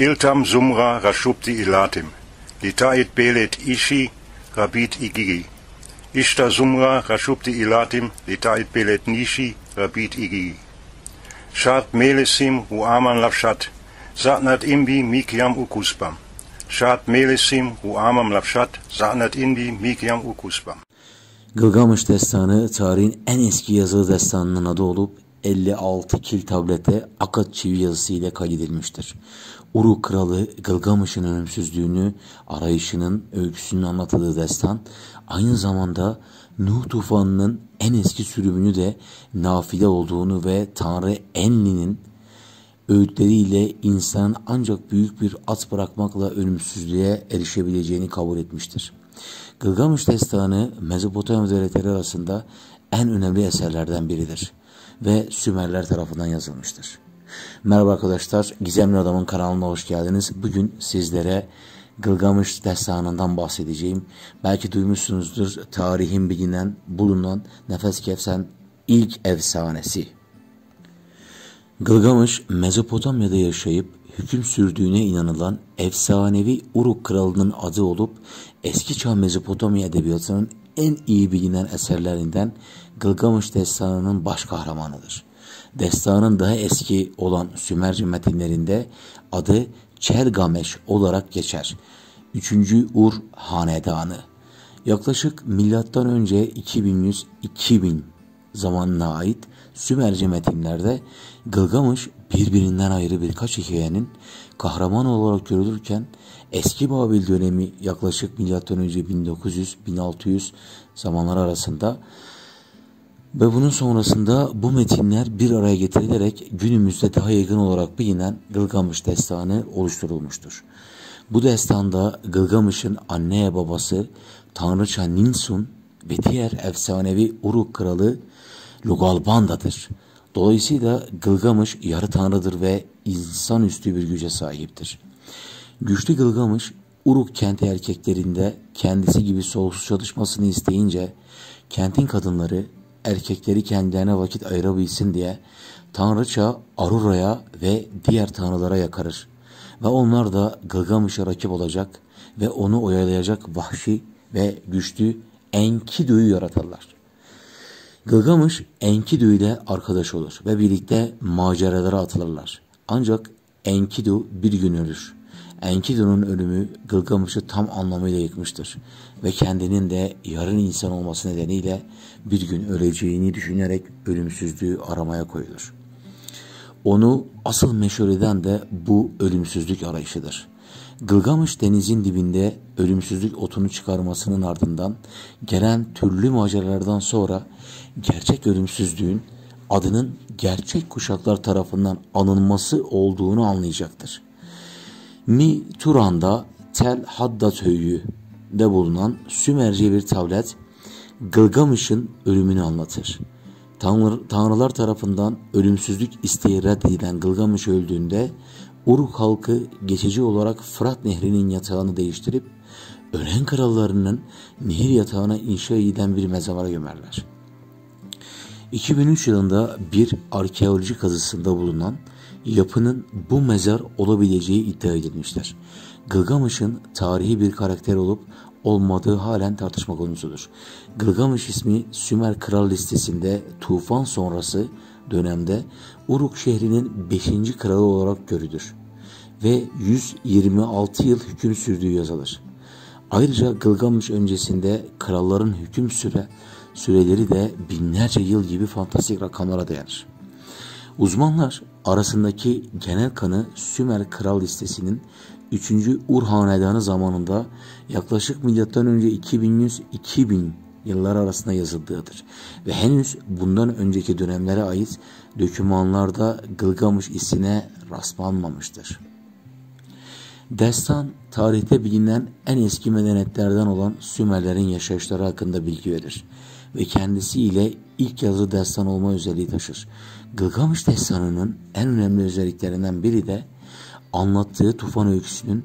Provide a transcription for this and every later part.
Iltam sumra rashubti ilatim. Litait belet ishi rabit igigi. Ishta sumra rashubti ilatim. Litait belet nishi rabit igigi. Shat melesim uaman lafshat. Satnat imbi mikiam ukuspam. Shat melesim uamam lafshat. Satnat imbi mikiam ukuspam. Gılgamış destanı tarihin en eski yazılı destanının adı olup 56 kil tablete akat çivi yazısı ile kaydedilmiştir. Uru kralı Gılgamış'ın ölümsüzlüğünü arayışının öyküsünün anlatıldığı destan aynı zamanda Nuh tufanının en eski sürümünü de nafile olduğunu ve Tanrı Enli'nin öğütleriyle insanın ancak büyük bir at bırakmakla ölümsüzlüğe erişebileceğini kabul etmiştir. Gılgamış destanı Mezopotamya devletleri arasında en önemli eserlerden biridir ve Sümerler tarafından yazılmıştır. Merhaba arkadaşlar, Gizemli Adam'ın kanalına hoş geldiniz. Bugün sizlere Gılgamış destanından bahsedeceğim. Belki duymuşsunuzdur tarihin bilinen, bulunan Nefes Kefsen ilk efsanesi. Gılgamış, Mezopotamya'da yaşayıp hüküm sürdüğüne inanılan efsanevi Uruk kralının adı olup eski çağ Mezopotamya edebiyatının en iyi bilinen eserlerinden Gılgamış destanının baş kahramanıdır. Destanın daha eski olan Sümerce metinlerinde adı Çelgameş olarak geçer. 3. Ur Hanedanı Yaklaşık milattan önce 2100-2000 zamanına ait Sümerce metinlerde Gılgamış birbirinden ayrı birkaç hikayenin kahraman olarak görülürken eski Babil dönemi yaklaşık milattan önce 1900-1600 zamanlar arasında ve bunun sonrasında bu metinler bir araya getirilerek günümüzde daha yaygın olarak bilinen Gılgamış destanı oluşturulmuştur. Bu destanda Gılgamış'ın anneye babası Tanrıça Ninsun ve diğer efsanevi Uruk kralı Lugalbanda'dır. Dolayısıyla Gılgamış yarı tanrıdır ve insanüstü bir güce sahiptir. Güçlü Gılgamış Uruk kenti erkeklerinde kendisi gibi soğuksuz çalışmasını isteyince kentin kadınları erkekleri kendilerine vakit ayırabilsin diye Tanrıça Arura'ya ve diğer tanrılara yakarır. Ve onlar da Gılgamış'a rakip olacak ve onu oyalayacak vahşi ve güçlü Enkidu'yu yaratırlar. Gılgamış Enkidu ile arkadaş olur ve birlikte maceralara atılırlar. Ancak Enkidu bir gün ölür Enkidu'nun ölümü Gılgamış'ı tam anlamıyla yıkmıştır ve kendinin de yarın insan olması nedeniyle bir gün öleceğini düşünerek ölümsüzlüğü aramaya koyulur. Onu asıl meşhur eden de bu ölümsüzlük arayışıdır. Gılgamış denizin dibinde ölümsüzlük otunu çıkarmasının ardından gelen türlü maceralardan sonra gerçek ölümsüzlüğün adının gerçek kuşaklar tarafından anılması olduğunu anlayacaktır.'' Mi Turan'da Tel Haddat de bulunan Sümerce bir tablet Gılgamış'ın ölümünü anlatır. Tanrı, tanrılar tarafından ölümsüzlük isteği reddedilen Gılgamış öldüğünde Uruk halkı geçici olarak Fırat Nehri'nin yatağını değiştirip ölen krallarının nehir yatağına inşa edilen bir mezara gömerler. 2003 yılında bir arkeoloji kazısında bulunan yapının bu mezar olabileceği iddia edilmişler. Gılgamış'ın tarihi bir karakter olup olmadığı halen tartışma konusudur. Gılgamış ismi Sümer kral listesinde tufan sonrası dönemde Uruk şehrinin 5. kralı olarak görülür ve 126 yıl hüküm sürdüğü yazılır. Ayrıca Gılgamış öncesinde kralların hüküm süre süreleri de binlerce yıl gibi fantastik rakamlara dayanır. Uzmanlar arasındaki genel kanı Sümer kral listesinin 3. Ur hanedanı zamanında yaklaşık milattan önce 2100-2000 yıllar arasında yazıldığıdır ve henüz bundan önceki dönemlere ait dökümanlarda Gılgamış isine rastlanmamıştır. Destan, tarihte bilinen en eski medeniyetlerden olan Sümerlerin yaşayışları hakkında bilgi verir ve kendisiyle ilk yazılı destan olma özelliği taşır. Gılgamış destanının en önemli özelliklerinden biri de anlattığı tufan öyküsünün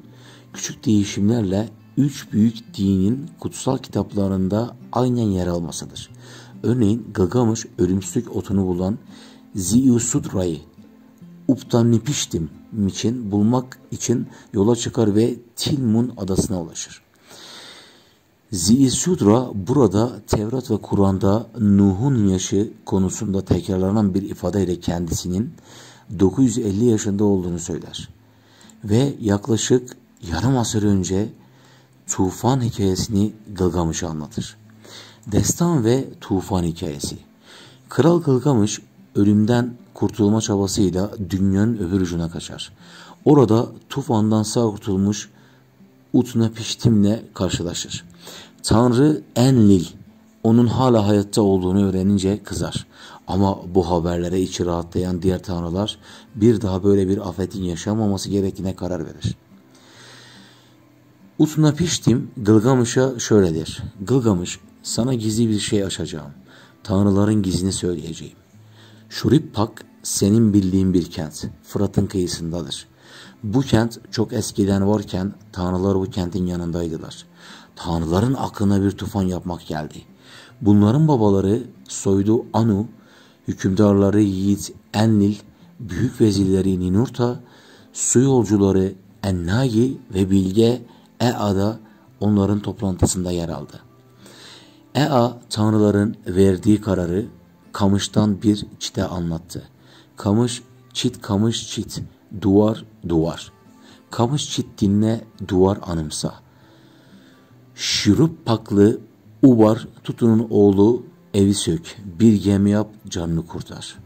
küçük değişimlerle üç büyük dinin kutsal kitaplarında aynen yer almasıdır. Örneğin Gılgamış ölümsüzlük otunu bulan Ziyusudra'yı Uptanipiştim için bulmak için yola çıkar ve Tilmun adasına ulaşır. Zi'i Sudra burada Tevrat ve Kur'an'da Nuh'un yaşı konusunda tekrarlanan bir ifadeyle kendisinin 950 yaşında olduğunu söyler. Ve yaklaşık yarım asır önce tufan hikayesini Gılgamış anlatır. Destan ve tufan hikayesi. Kral Gılgamış ölümden kurtulma çabasıyla dünyanın öbür ucuna kaçar. Orada tufandan sağ kurtulmuş Utnapiştim'le karşılaşır. Tanrı Enlil onun hala hayatta olduğunu öğrenince kızar. Ama bu haberlere içi rahatlayan diğer tanrılar bir daha böyle bir afetin yaşanmaması gerektiğine karar verir. piştim, Gılgamış'a şöyle der. Gılgamış sana gizli bir şey açacağım. Tanrıların gizini söyleyeceğim. Şurippak senin bildiğin bir kent. Fırat'ın kıyısındadır. Bu kent çok eskiden varken tanrılar bu kentin yanındaydılar.'' tanrıların aklına bir tufan yapmak geldi. Bunların babaları soydu Anu, hükümdarları Yiğit Enlil, büyük vezirleri Ninurta, su yolcuları Ennagi ve Bilge Ea'da onların toplantısında yer aldı. Ea tanrıların verdiği kararı kamıştan bir çite anlattı. Kamış çit kamış çit, duvar duvar. Kamış çit dinle, duvar anımsa.'' Şurup paklı Ubar Tutu'nun oğlu evi sök, bir gemi yap canını kurtar.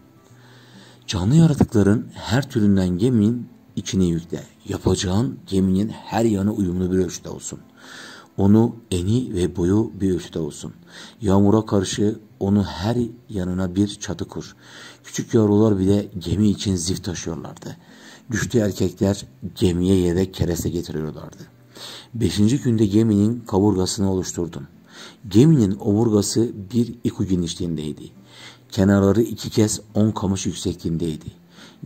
Canlı yaratıkların her türünden geminin içine yükle. Yapacağın geminin her yanı uyumlu bir ölçüde olsun. Onu eni ve boyu bir ölçüde olsun. Yağmura karşı onu her yanına bir çatı kur. Küçük yavrular bile gemi için zift taşıyorlardı. Güçlü erkekler gemiye yedek kereste getiriyorlardı. Beşinci günde geminin kaburgasını oluşturdum. Geminin omurgası bir iku genişliğindeydi. Kenarları iki kez on kamış yüksekliğindeydi.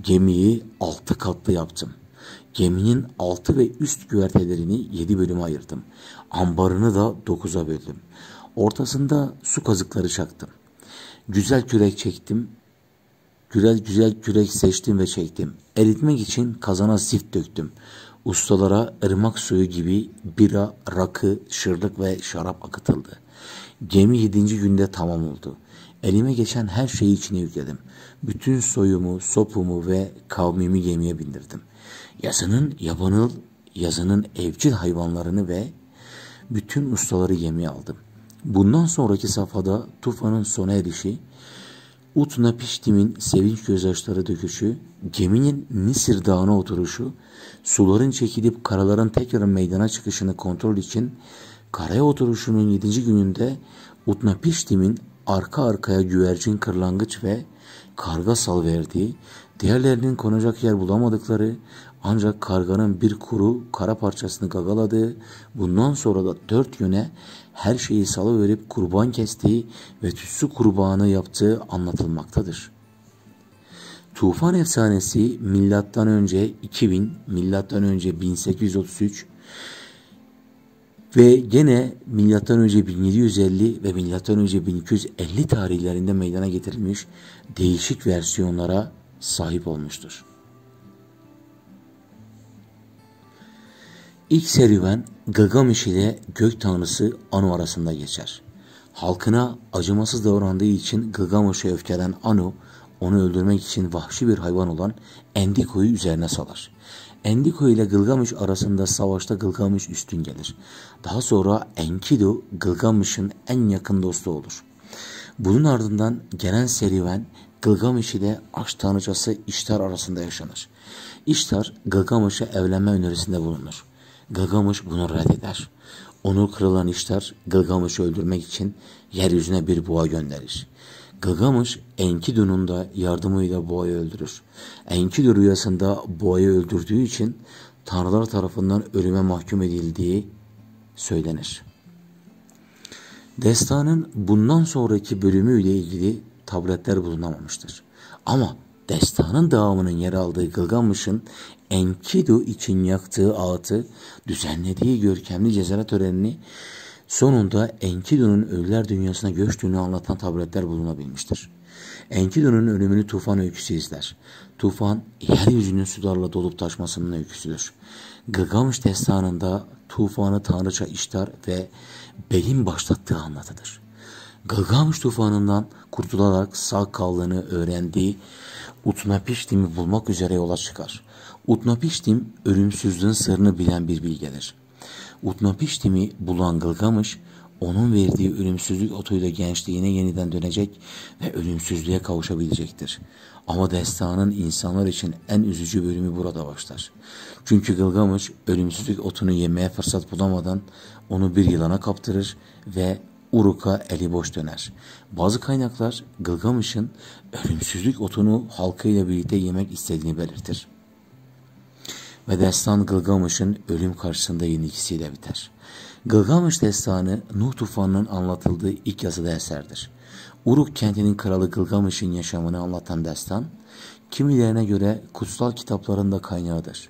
Gemiyi altı katlı yaptım. Geminin altı ve üst güvertelerini yedi bölüme ayırdım. Ambarını da dokuza böldüm. Ortasında su kazıkları çaktım. Güzel kürek çektim. Güzel güzel kürek seçtim ve çektim. Eritmek için kazana sift döktüm. Ustalara ırmak suyu gibi bira, rakı, şırlık ve şarap akıtıldı. Gemi yedinci günde tamam oldu. Elime geçen her şeyi içine yükledim. Bütün soyumu, sopumu ve kavmimi gemiye bindirdim. Yazının yabanıl, yazının evcil hayvanlarını ve bütün ustaları gemiye aldım. Bundan sonraki safhada tufanın sona erişi, Utna Piştim'in sevinç gözyaşları döküşü, geminin Nisir Dağı'na oturuşu, suların çekilip karaların tekrar meydana çıkışını kontrol için karaya oturuşunun 7. gününde Utna Piştim'in arka arkaya güvercin kırlangıç ve karga sal verdiği, diğerlerinin konacak yer bulamadıkları, ancak karganın bir kuru kara parçasını gagaladığı, bundan sonra da dört yöne her şeyi salıverip kurban kestiği ve tütsü kurbanı yaptığı anlatılmaktadır. Tufan efsanesi milattan önce 2000, milattan önce 1833 ve gene milattan önce 1750 ve milattan önce 1250 tarihlerinde meydana getirilmiş değişik versiyonlara sahip olmuştur. İlk serüven Gagamış ile gök tanrısı Anu arasında geçer. Halkına acımasız davrandığı için Gagamış'a öfkelen Anu, onu öldürmek için vahşi bir hayvan olan Endiko'yu üzerine salar. Endiko ile Gılgamış arasında savaşta Gılgamış üstün gelir. Daha sonra Enkidu Gılgamış'ın en yakın dostu olur. Bunun ardından gelen serüven Gılgamış ile aşk tanrıçası İştar arasında yaşanır. İştar Gılgamış'a evlenme önerisinde bulunur. Gagamış bunu reddeder. Onu kırılan işler Gılgamış'ı öldürmek için yeryüzüne bir boğa gönderir. Gılgamış Enkidu'nun yardımıyla boğayı öldürür. Enkidu rüyasında boğayı öldürdüğü için tanrılar tarafından ölüme mahkum edildiği söylenir. Destanın bundan sonraki bölümüyle ilgili tabletler bulunamamıştır. Ama destanın devamının yer aldığı Gılgamış'ın Enkidu için yaktığı ağıtı, düzenlediği görkemli cezaret törenini sonunda Enkidu'nun ölüler dünyasına göçtüğünü anlatan tabletler bulunabilmiştir. Enkidu'nun ölümünü tufan öyküsü izler. Tufan, yeryüzünün sularla dolup taşmasının öyküsüdür. Gılgamış destanında tufanı tanrıça iştar ve beyin başlattığı anlatıdır. Gılgamış tufanından kurtularak sağ kaldığını öğrendiği Utnapishtim'i bulmak üzere yola çıkar. Utnapishtim ölümsüzlüğün sırrını bilen bir bilgedir. Utnapishtim'i bulan Gılgamış, onun verdiği ölümsüzlük otuyla gençliğine yeniden dönecek ve ölümsüzlüğe kavuşabilecektir. Ama destanın insanlar için en üzücü bölümü burada başlar. Çünkü Gılgamış ölümsüzlük otunu yemeye fırsat bulamadan onu bir yılana kaptırır ve Uruk'a eli boş döner. Bazı kaynaklar Gılgamış'ın ölümsüzlük otunu halkıyla birlikte yemek istediğini belirtir. Ve destan Gılgamış'ın ölüm karşısında yenilgisiyle biter. Gılgamış destanı Nuh tufanının anlatıldığı ilk yazılı eserdir. Uruk kentinin kralı Gılgamış'ın yaşamını anlatan destan, kimilerine göre kutsal kitaplarında kaynağıdır.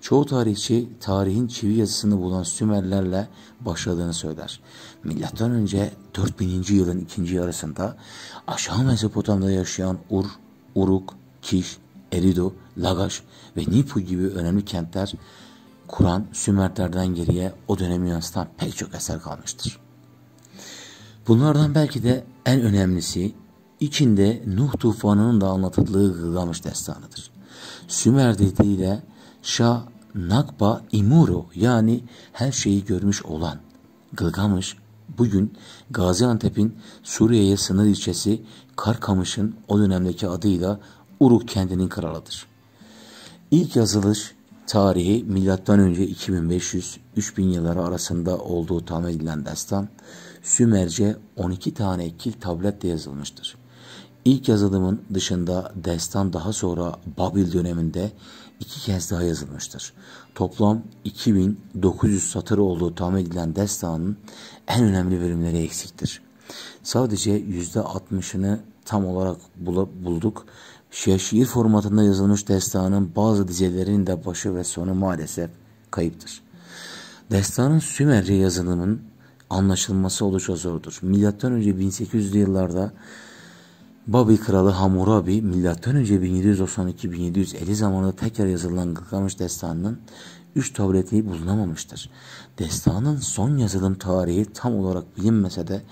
Çoğu tarihçi tarihin çivi yazısını bulan Sümerlerle başladığını söyler. Milattan önce 4000. yılın ikinci yarısında aşağı Mezopotam'da yaşayan Ur, Uruk, Kiş, Eridu, Lagaş ve Nipu gibi önemli kentler Kur'an Sümerlerden geriye o dönemi yansıtan pek çok eser kalmıştır. Bunlardan belki de en önemlisi içinde Nuh tufanının da anlatıldığı Gılgamış destanıdır. Sümer dediğiyle Şa Nakba Imuro yani her şeyi görmüş olan Gılgamış bugün Gaziantep'in Suriye'ye sınır ilçesi Karkamış'ın o dönemdeki adıyla Uruk kendinin kralıdır. İlk yazılış tarihi M.Ö. 2500-3000 yılları arasında olduğu tahmin edilen destan Sümerce 12 tane kil tabletle yazılmıştır. İlk yazılımın dışında destan daha sonra Babil döneminde iki kez daha yazılmıştır. Toplam 2900 satırı olduğu tahmin edilen destanın en önemli bölümleri eksiktir. Sadece %60'ını tam olarak bulduk. şiir formatında yazılmış destanın bazı dizelerinin de başı ve sonu maalesef kayıptır. Destanın Sümerce yazılımının anlaşılması oldukça zordur. Milattan önce 1800'lü yıllarda Babil kralı Hammurabi önce 1792-1750 zamanında tekrar yazılan Gılgamış destanının 3 tabletliği bulunamamıştır. Destanın son yazılım tarihi tam olarak bilinmese de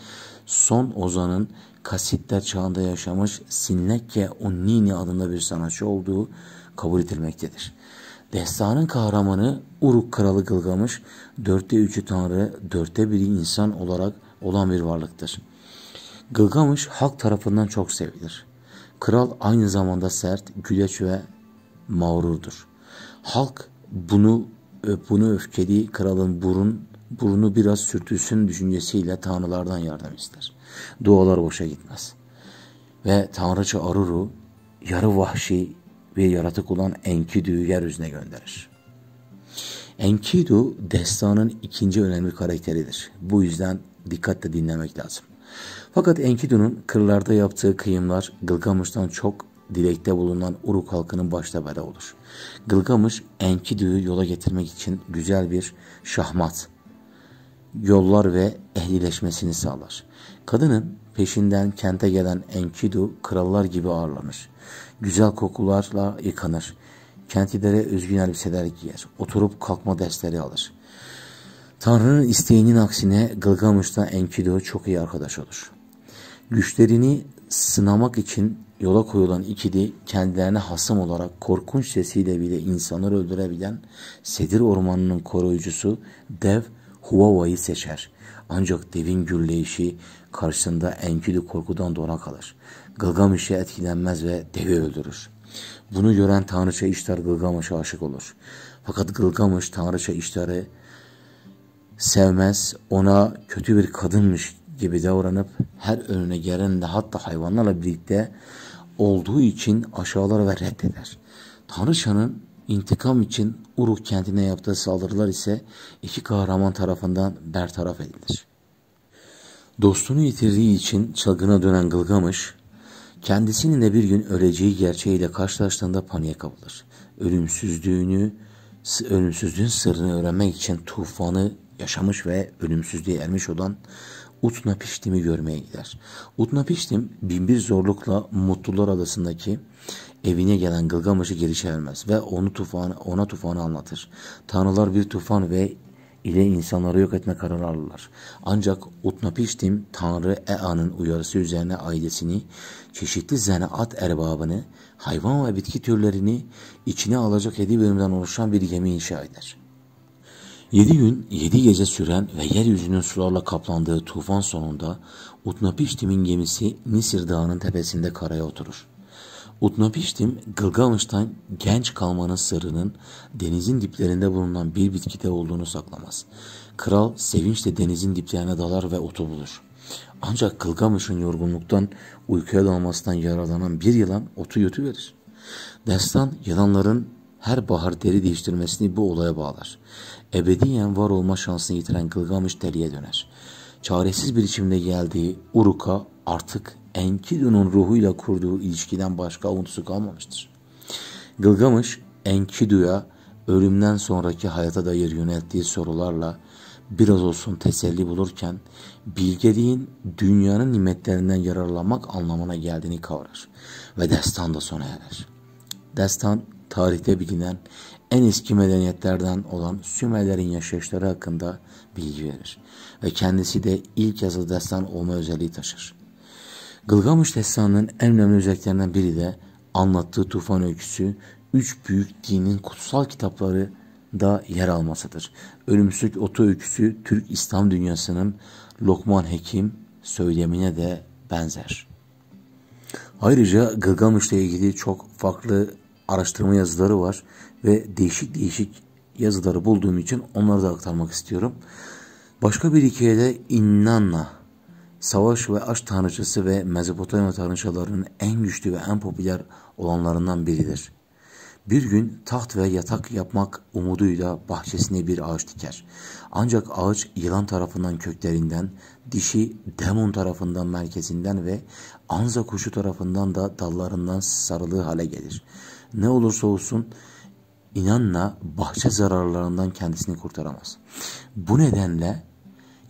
son ozanın Kasitler çağında yaşamış Sinlekke Unnini adında bir sanatçı olduğu kabul edilmektedir. Destanın kahramanı Uruk kralı Gılgamış, dörtte üçü tanrı, dörtte biri insan olarak olan bir varlıktır. Gılgamış halk tarafından çok sevilir. Kral aynı zamanda sert, güleç ve mağrurdur. Halk bunu e, bunu öfkeli kralın burun burnu biraz sürtülsün düşüncesiyle tanrılardan yardım ister. Dualar boşa gitmez. Ve tanrıça Aruru yarı vahşi bir yaratık olan Enkidu'yu yeryüzüne gönderir. Enkidu destanın ikinci önemli karakteridir. Bu yüzden dikkatle dinlemek lazım. Fakat Enkidu'nun kırlarda yaptığı kıyımlar Gılgamış'tan çok dilekte bulunan Uruk halkının başta bela olur. Gılgamış Enkidu'yu yola getirmek için güzel bir şahmat, yollar ve ehlileşmesini sağlar. Kadının peşinden kente gelen Enkidu krallar gibi ağırlanır. Güzel kokularla yıkanır. Kentilere özgün elbiseler giyer. Oturup kalkma dersleri alır. Tanrı'nın isteğinin aksine Gılgamış'ta Enkidu çok iyi arkadaş olur. Güçlerini sınamak için yola koyulan ikili kendilerine hasım olarak korkunç sesiyle bile insanları öldürebilen Sedir Ormanı'nın koruyucusu dev Huvava'yı seçer. Ancak devin gürleyişi karşısında Enkidu korkudan dona kalır. Gılgamış'a etkilenmez ve devi öldürür. Bunu gören Tanrıça İştar Gılgamış'a aşık olur. Fakat Gılgamış Tanrıça İştar'ı sevmez, ona kötü bir kadınmış gibi davranıp her önüne gelen de hatta hayvanlarla birlikte olduğu için aşağılar ve reddeder. Tanrıçanın intikam için Uruk kentine yaptığı saldırılar ise iki kahraman tarafından bertaraf edilir. Dostunu yitirdiği için çılgına dönen Gılgamış, kendisinin de bir gün öleceği gerçeğiyle karşılaştığında paniğe kapılır. Ölümsüzlüğünü, ölümsüzlüğün sırrını öğrenmek için tufanı yaşamış ve ölümsüzlüğe ermiş olan Utna Piştim'i görmeye gider. Utna Piştim binbir zorlukla Mutlular Adası'ndaki evine gelen Gılgamış'ı geri çevirmez ve onu tufanı, ona tufanı anlatır. Tanrılar bir tufan ve ile insanları yok etme kararı alırlar. Ancak Utnapiştim Tanrı Ea'nın uyarısı üzerine ailesini, çeşitli zanaat erbabını, hayvan ve bitki türlerini içine alacak yedi bölümden oluşan bir gemi inşa eder. Yedi gün, yedi gece süren ve yeryüzünün sularla kaplandığı tufan sonunda Utnapiştim'in gemisi Nisir Dağı'nın tepesinde karaya oturur. Utnapiştim, Gılgamış'tan genç kalmanın sırrının denizin diplerinde bulunan bir bitkide olduğunu saklamaz. Kral sevinçle denizin diplerine dalar ve otu bulur. Ancak Gılgamış'ın yorgunluktan, uykuya dalmasından yaralanan bir yılan otu verir. Destan yılanların her bahar deri değiştirmesini bu olaya bağlar. Ebediyen var olma şansını yitiren Gılgamış deliye döner. Çaresiz bir biçimde geldiği Uruk'a artık Enkidu'nun ruhuyla kurduğu ilişkiden başka umutsuz kalmamıştır. Gılgamış Enkidu'ya ölümden sonraki hayata dair yönelttiği sorularla biraz olsun teselli bulurken bilgeliğin dünyanın nimetlerinden yararlanmak anlamına geldiğini kavrar ve destan da sona erer. Destan tarihte bilinen en eski medeniyetlerden olan Sümerlerin yaşayışları hakkında bilgi verir ve kendisi de ilk yazılı destan olma özelliği taşır. Gılgamış destanının en önemli özelliklerinden biri de anlattığı tufan öyküsü üç büyük dinin kutsal kitapları da yer almasıdır. Ölümsüz oto öyküsü Türk İslam dünyasının Lokman Hekim söylemine de benzer. Ayrıca ile ilgili çok farklı araştırma yazıları var ve değişik değişik yazıları bulduğum için onları da aktarmak istiyorum. Başka bir hikayede İnnanna, savaş ve aşk tanrıçası ve Mezopotamya tanrıçalarının en güçlü ve en popüler olanlarından biridir. Bir gün taht ve yatak yapmak umuduyla bahçesine bir ağaç diker. Ancak ağaç yılan tarafından köklerinden, dişi demon tarafından merkezinden ve anza kuşu tarafından da dallarından sarılığı hale gelir ne olursa olsun inanla bahçe zararlarından kendisini kurtaramaz. Bu nedenle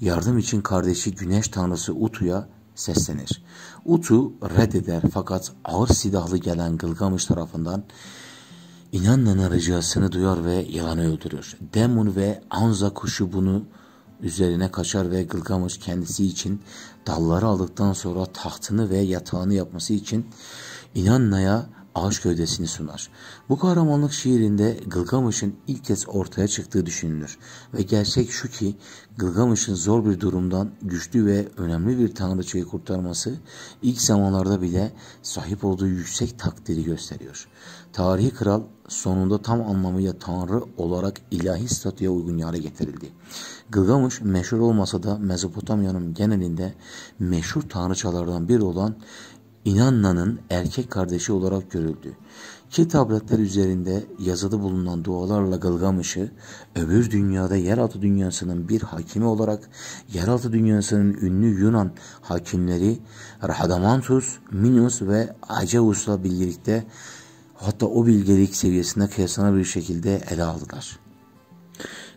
yardım için kardeşi güneş tanrısı Utu'ya seslenir. Utu reddeder fakat ağır silahlı gelen Gılgamış tarafından İnanla'nın ricasını duyar ve yılanı öldürür. Demon ve Anza kuşu bunu üzerine kaçar ve Gılgamış kendisi için dalları aldıktan sonra tahtını ve yatağını yapması için İnanla'ya ağaç gövdesini sunar. Bu kahramanlık şiirinde Gılgamış'ın ilk kez ortaya çıktığı düşünülür ve gerçek şu ki Gılgamış'ın zor bir durumdan güçlü ve önemli bir tanrıçayı kurtarması ilk zamanlarda bile sahip olduğu yüksek takdiri gösteriyor. Tarihi kral sonunda tam anlamıyla tanrı olarak ilahi statüye uygun hale getirildi. Gılgamış meşhur olmasa da Mezopotamya'nın genelinde meşhur tanrıçalardan biri olan İnanna'nın erkek kardeşi olarak görüldü. Ki tabletler üzerinde yazılı bulunan dualarla Gılgamış'ı öbür dünyada yeraltı dünyasının bir hakimi olarak yeraltı dünyasının ünlü Yunan hakimleri Rahadamantus, Minos ve Aceus'la birlikte hatta o bilgelik seviyesine kıyasına bir şekilde ele aldılar.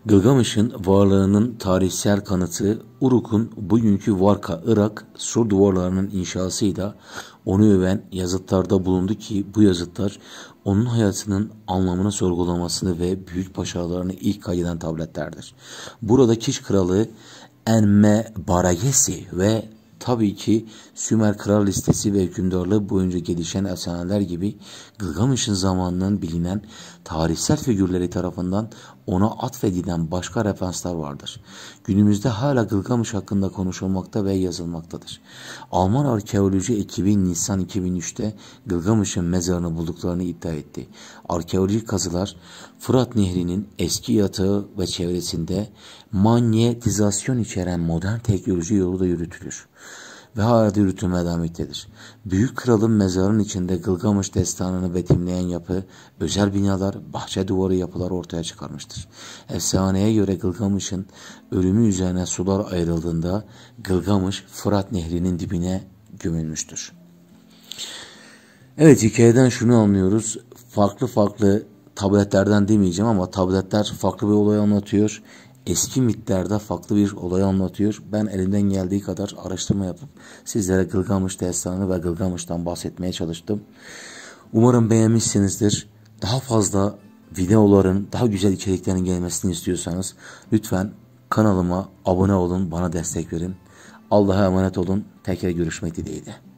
Gılgamış'ın varlığının tarihsel kanıtı Uruk'un bugünkü Varka, Irak sur duvarlarının inşasıyla onu öven yazıtlarda bulundu ki bu yazıtlar onun hayatının anlamını sorgulamasını ve büyük başarılarını ilk kaydeden tabletlerdir. Burada Kiş Kralı Enme Baragesi ve tabii ki Sümer kral listesi ve hükümdarlığı boyunca gelişen efsaneler gibi Gılgamış'ın zamanının bilinen tarihsel figürleri tarafından ona atfedilen başka referanslar vardır. Günümüzde hala Gılgamış hakkında konuşulmakta ve yazılmaktadır. Alman arkeoloji ekibi Nisan 2003'te Gılgamış'ın mezarını bulduklarını iddia etti. Arkeolojik kazılar Fırat Nehri'nin eski yatağı ve çevresinde manyetizasyon içeren modern teknoloji yolu da yürütülür ve hala yürütülmeye demektedir. Büyük kralın mezarının içinde Gılgamış destanını betimleyen yapı, özel binalar, bahçe duvarı yapılar ortaya çıkarmıştır. Efsaneye göre Gılgamış'ın ölümü üzerine sular ayrıldığında Gılgamış Fırat nehrinin dibine gömülmüştür. Evet hikayeden şunu anlıyoruz. Farklı farklı tabletlerden demeyeceğim ama tabletler farklı bir olay anlatıyor eski mitlerde farklı bir olay anlatıyor. Ben elimden geldiği kadar araştırma yapıp sizlere Gılgamış destanı ve Gılgamış'tan bahsetmeye çalıştım. Umarım beğenmişsinizdir. Daha fazla videoların, daha güzel içeriklerin gelmesini istiyorsanız lütfen kanalıma abone olun, bana destek verin. Allah'a emanet olun. Tekrar görüşmek dileğiyle.